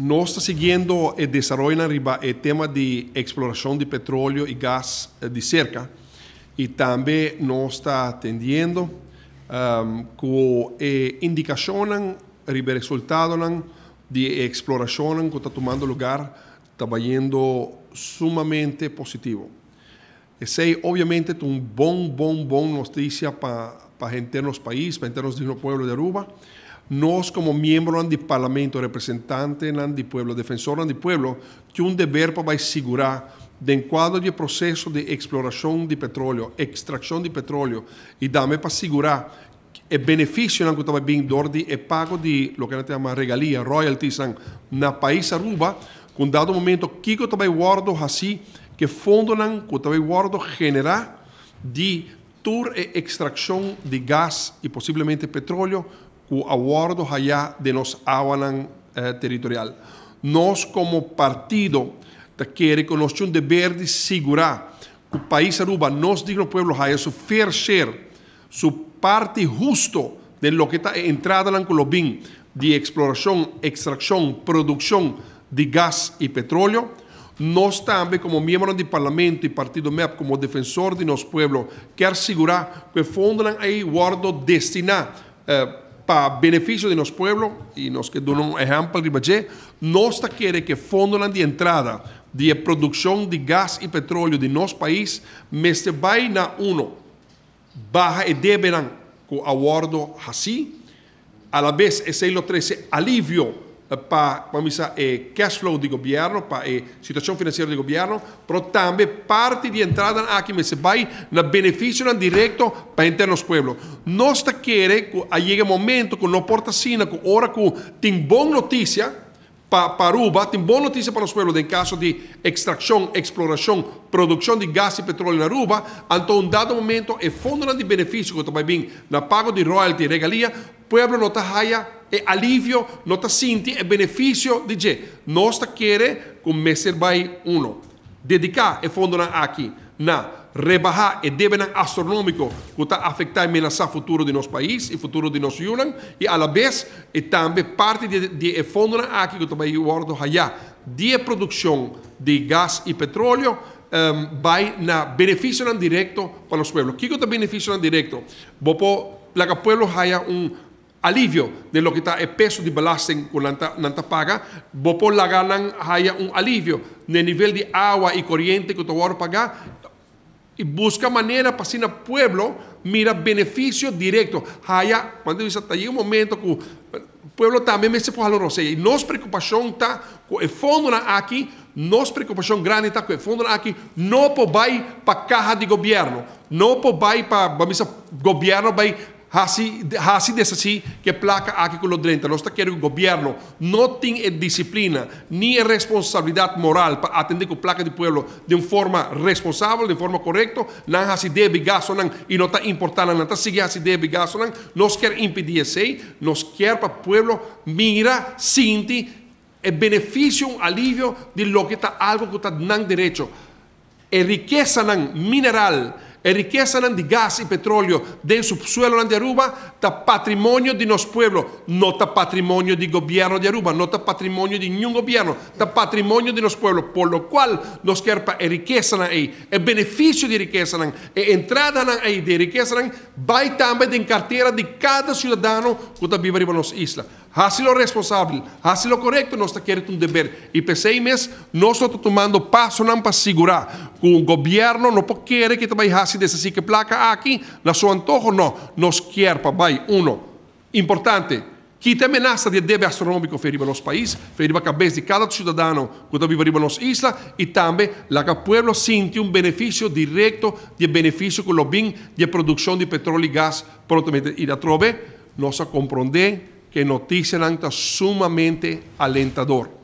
no está siguiendo el eh, desarrollo en eh, el tema de exploración de petróleo y gas eh, de cerca y también no está atendiendo con indicaciones y resultados de exploración que está tomando lugar está yendo sumamente positivo. Ese obviamente es un buena, bom, noticia para para gente en los países, para gente en los pueblos de Aruba. Nos como miembros del parlamento, representante del pueblo, defensor del pueblo, que un deber para segurar de cuadro de proceso de exploración de petróleo, extracción de petróleo, y dame para segurar el beneficio que está bem dordi pago de lo que se este llama regalías, royalties, en na país Aruba, un dado momento que eu guardo así, que fondo que eu guardo genera de tour e de gas y posiblemente petróleo ...o allá de nos awanan eh, territorial. nos como partido, quiere que nós de segurar que el país Aruba, nos digno pueblo, haya su fair share, su parte justo de lo que está entrada en bin, de exploración, extracción, producción de gas y petróleo, nos también, como miembros del parlamento y partido MEP, como defensor de nuestro pueblos, quer asegurar que fundam ahí guardo destina eh, para beneficio de los pueblos y nos que un ejemplo de Bajé no está quiere que fondo de entrada de producción de gas y petróleo de nuestro país se vaina 1 baja y y con con acuerdo así a la vez ese lo o 13 Eh, pa, sa, eh, cash flow di governo, pa, eh, situazione finanziaria di però anche parte di entrata anche se vai na beneficio diretto per interno pueblo. Non staccare a un momento con una portasina, con ora con tin buona notizia, pa, pa Ruba, tin buona notizia per lo pueblo nel caso di estrazione, esplorazione, produzione di gas e petrolio in Aruba, in un dato momento e fondo di beneficio, che tu vai bene, na pago di royalty, e regalia, il pueblo non tagliare ...y e alivio, ...no ti senti, e beneficio ...de que... Non ti con come uno. ...dedicar... ...el fondo a chi? Na rebajar el deben astronómico que está afectando y amenazando el futuro de nuestro país y el futuro de nuestro país... y a la vez y también parte de, el fondo aquí que está ayudando allá de producción de gas y e petróleo um, ehm, va na beneficio en directo para los pueblos. ¿Qué el beneficio en directo? Bopo, ...el pueblos haya un alivio de lo que está peso de balasen con nanta, nanta paga, bopon la ganan haya un alivio de nivel de agua y corriente que towar paga y busca maneira para sina pueblo mira beneficio directo haya cuando dice hasta llega un momento que pueblo também se o valor e nos preocupação está com o fundo na aqui nos preocupação grande está com o fundo na aqui não por vai para a caixa de governo não por vai para vamos governo vai así es así que placa aquí con los 30 Nós queremos que el gobierno, no disciplina ni responsabilidad moral para atender con placa de pueblo de una forma responsable de forma correcto No así de gasto y y no está importando, No está sigue así de gasto Nos queremos impedir para mira, sinti, el beneficio, un alivio de lo que está algo que está en derecho. El riqueza mineral, e de gas y e petróleo del subsuelo de Aruba es patrimonio de los pueblo, no da patrimonio di gobierno de Aruba, no da patrimonio de ningún gobierno, es patrimonio de los pueblo, por lo cual nos que e riqueza ahí, e, e beneficio di riqueza e entrada de di riqueza vai también in cartera de cada ciudadano que vive en nos isla. Hace lo responsable, hace lo correcto, nos quiere un deber. Y pese a mes, nosotros tomando paso para asegurar o gobierno no no quiere que vayas así, así así que placa aquí, la su antojo, no, nos quiere, papá, uno. importante, quita amenaza de debe astronómico feriba los países, feriba a cabeza de cada ciudadano que vive en las islas y también la que pueblo siente un beneficio directo directo de beneficio con los bienes de producción de petróleo y gas prontamente. E da trove, nos que comprende que lanta sumamente alentador.